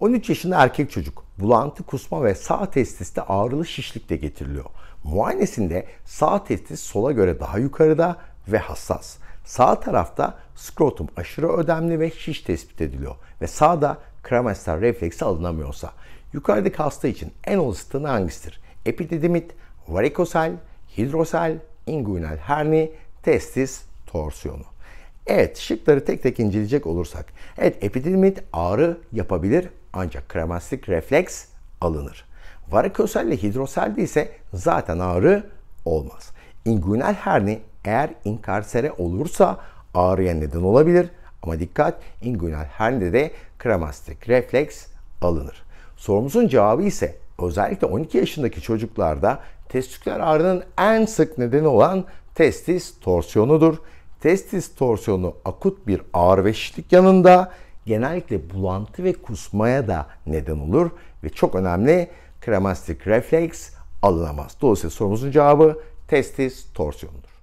13 yaşında erkek çocuk bulantı, kusma ve sağ testiste ağrılı şişlik de getiriliyor. Muayenesinde sağ testis sola göre daha yukarıda ve hassas. Sağ tarafta skrotum aşırı ödemli ve şiş tespit ediliyor ve sağda kramaster refleksi alınamıyorsa. Yukarıdaki hasta için en olası tanı hangisidir? Epididimit, varikosel, hidrosel, inguinal herni, testis torsiyonu. Evet şıkları tek tek inceleyecek olursak. Evet epididimit ağrı yapabilir ancak kremastik refleks alınır. Varikosel ile hidroselde ise zaten ağrı olmaz. İnguinal herni eğer inkarsere olursa ağrıya neden olabilir. Ama dikkat inguinal hernide de kremastik refleks alınır. Sorumuzun cevabı ise özellikle 12 yaşındaki çocuklarda testiküler ağrının en sık nedeni olan testis torsiyonudur. Testis torsiyonu akut bir ağrı ve şişlik yanında genellikle bulantı ve kusmaya da neden olur ve çok önemli kremastik refleks alınamaz. Dolayısıyla sorumuzun cevabı testis torsiyonudur.